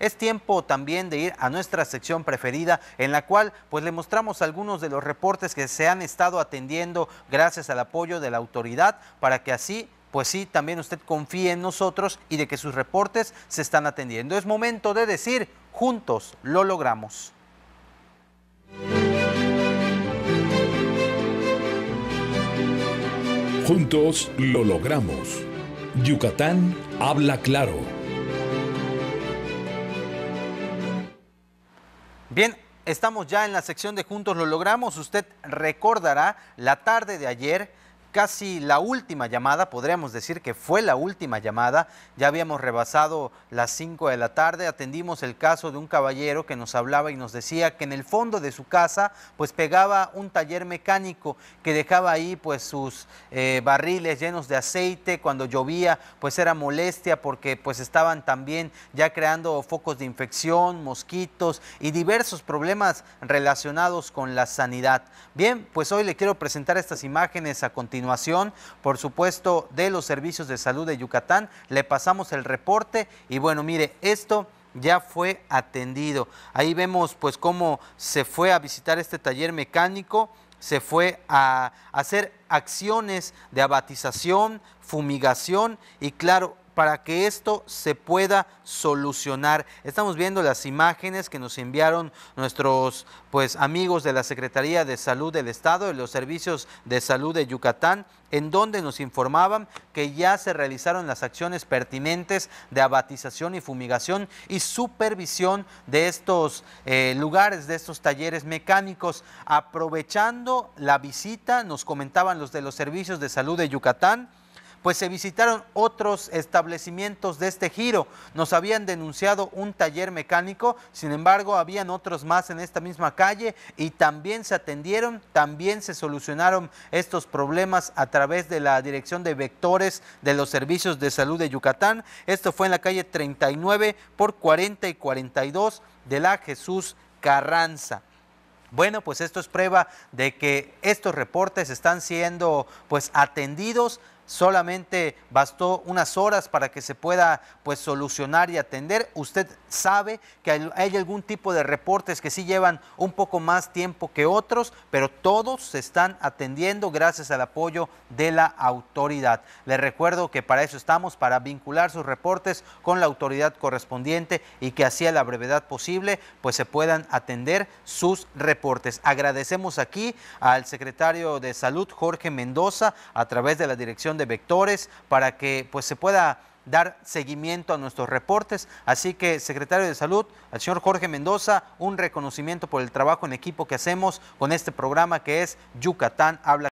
es tiempo también de ir a nuestra sección preferida en la cual pues le mostramos algunos de los reportes que se han estado atendiendo gracias al apoyo de la autoridad para que así pues sí, también usted confíe en nosotros y de que sus reportes se están atendiendo. Es momento de decir, juntos lo logramos. Juntos lo logramos. Yucatán habla claro. Bien, estamos ya en la sección de Juntos lo logramos. Usted recordará la tarde de ayer casi la última llamada, podríamos decir que fue la última llamada, ya habíamos rebasado las 5 de la tarde, atendimos el caso de un caballero que nos hablaba y nos decía que en el fondo de su casa pues pegaba un taller mecánico que dejaba ahí pues sus eh, barriles llenos de aceite, cuando llovía pues era molestia porque pues estaban también ya creando focos de infección, mosquitos y diversos problemas relacionados con la sanidad. Bien, pues hoy le quiero presentar estas imágenes a continuación por supuesto, de los servicios de salud de Yucatán. Le pasamos el reporte y bueno, mire, esto ya fue atendido. Ahí vemos pues cómo se fue a visitar este taller mecánico, se fue a hacer acciones de abatización, fumigación y claro, para que esto se pueda solucionar. Estamos viendo las imágenes que nos enviaron nuestros pues, amigos de la Secretaría de Salud del Estado, de los servicios de salud de Yucatán, en donde nos informaban que ya se realizaron las acciones pertinentes de abatización y fumigación y supervisión de estos eh, lugares, de estos talleres mecánicos. Aprovechando la visita, nos comentaban los de los servicios de salud de Yucatán, pues se visitaron otros establecimientos de este giro. Nos habían denunciado un taller mecánico, sin embargo, habían otros más en esta misma calle y también se atendieron, también se solucionaron estos problemas a través de la Dirección de Vectores de los Servicios de Salud de Yucatán. Esto fue en la calle 39 por 40 y 42 de la Jesús Carranza. Bueno, pues esto es prueba de que estos reportes están siendo pues atendidos solamente bastó unas horas para que se pueda pues solucionar y atender. Usted sabe que hay algún tipo de reportes que sí llevan un poco más tiempo que otros, pero todos se están atendiendo gracias al apoyo de la autoridad. Le recuerdo que para eso estamos, para vincular sus reportes con la autoridad correspondiente y que así a la brevedad posible pues se puedan atender sus reportes. Agradecemos aquí al secretario de Salud, Jorge Mendoza, a través de la Dirección de vectores para que pues, se pueda dar seguimiento a nuestros reportes. Así que, secretario de Salud, al señor Jorge Mendoza, un reconocimiento por el trabajo en equipo que hacemos con este programa que es Yucatán Habla.